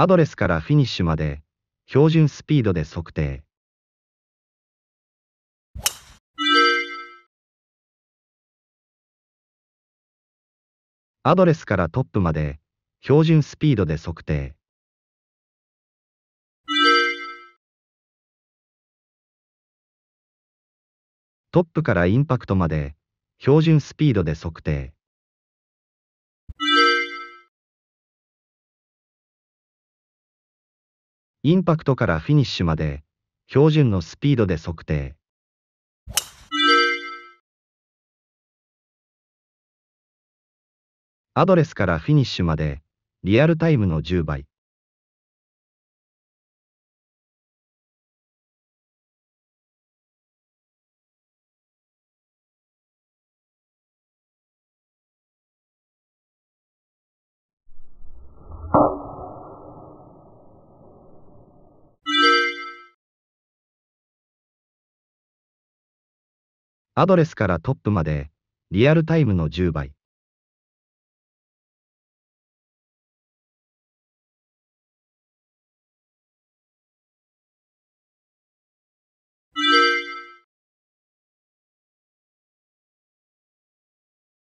アドレスからフィニッシュまで、標準スピードで測定。アドレスからトップまで、標準スピードで測定。トップからインパクトまで、標準スピードで測定。インパクトからフィニッシュまで、標準のスピードで測定。アドレスからフィニッシュまで、リアルタイムの10倍。アドレスからトップまで、リアルタイムの10倍。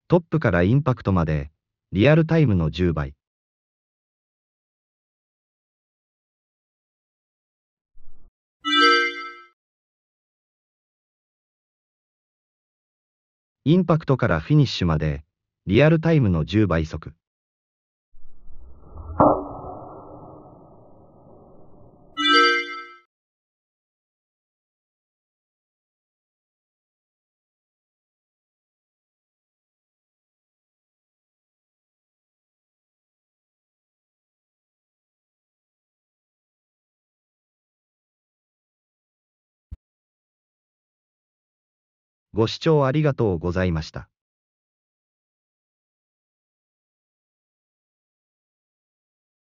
トップからインパクトまで、リアルタイムの10倍。インパクトからフィニッシュまで、リアルタイムの10倍速。ご視聴ありがとうございました。